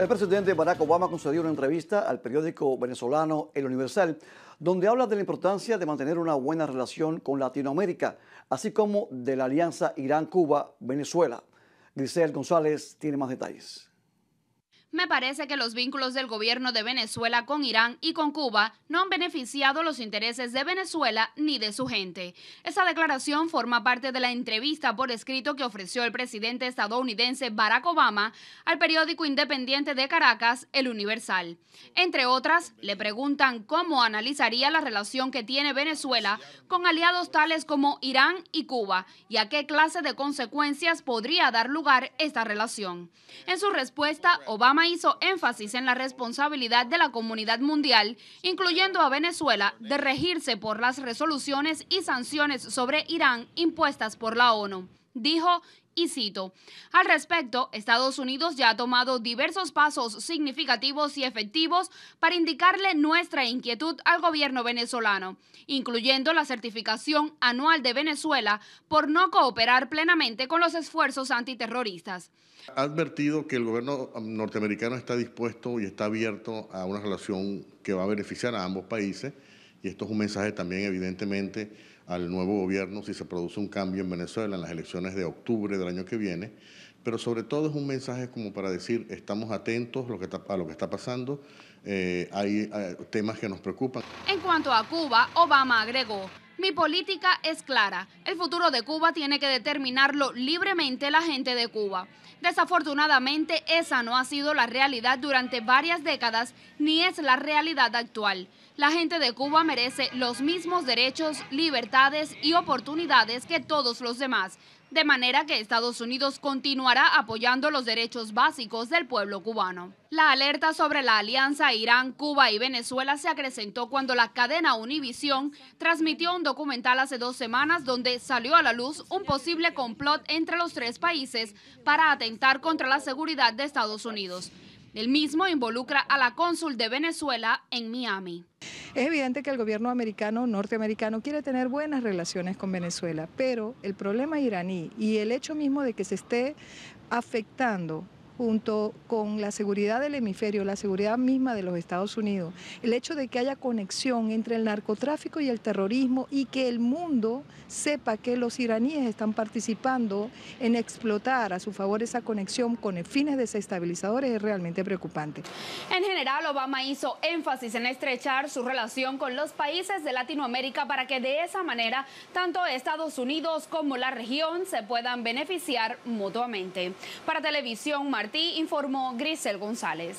El presidente Barack Obama concedió una entrevista al periódico venezolano El Universal, donde habla de la importancia de mantener una buena relación con Latinoamérica, así como de la alianza Irán-Cuba-Venezuela. Grisel González tiene más detalles. Me parece que los vínculos del gobierno de Venezuela con Irán y con Cuba no han beneficiado los intereses de Venezuela ni de su gente. Esa declaración forma parte de la entrevista por escrito que ofreció el presidente estadounidense Barack Obama al periódico independiente de Caracas, El Universal. Entre otras, le preguntan cómo analizaría la relación que tiene Venezuela con aliados tales como Irán y Cuba y a qué clase de consecuencias podría dar lugar esta relación. En su respuesta, Obama hizo énfasis en la responsabilidad de la comunidad mundial, incluyendo a Venezuela, de regirse por las resoluciones y sanciones sobre Irán impuestas por la ONU dijo, y cito, al respecto, Estados Unidos ya ha tomado diversos pasos significativos y efectivos para indicarle nuestra inquietud al gobierno venezolano, incluyendo la certificación anual de Venezuela por no cooperar plenamente con los esfuerzos antiterroristas. Ha advertido que el gobierno norteamericano está dispuesto y está abierto a una relación que va a beneficiar a ambos países y esto es un mensaje también evidentemente al nuevo gobierno si se produce un cambio en Venezuela en las elecciones de octubre del año que viene, pero sobre todo es un mensaje como para decir estamos atentos a lo que está, pasando, eh, hay eh, temas que nos preocupan. En cuanto a Cuba, Obama agregó, mi política es clara. El futuro de Cuba tiene que determinarlo libremente la gente de Cuba. Desafortunadamente, esa no ha sido la realidad durante varias décadas ni es la realidad actual. La gente de Cuba merece los mismos derechos, libertades y oportunidades que todos los demás de manera que Estados Unidos continuará apoyando los derechos básicos del pueblo cubano. La alerta sobre la alianza Irán, Cuba y Venezuela se acrecentó cuando la cadena Univisión transmitió un documental hace dos semanas donde salió a la luz un posible complot entre los tres países para atentar contra la seguridad de Estados Unidos. El mismo involucra a la cónsul de Venezuela en Miami. Es evidente que el gobierno americano, norteamericano, quiere tener buenas relaciones con Venezuela, pero el problema iraní y el hecho mismo de que se esté afectando junto con la seguridad del hemisferio, la seguridad misma de los Estados Unidos, el hecho de que haya conexión entre el narcotráfico y el terrorismo y que el mundo sepa que los iraníes están participando en explotar a su favor esa conexión con fines desestabilizadores es realmente preocupante. En general, Obama hizo énfasis en estrechar su relación con los países de Latinoamérica para que de esa manera tanto Estados Unidos como la región se puedan beneficiar mutuamente. Para televisión, Martín ti informó Grisel González.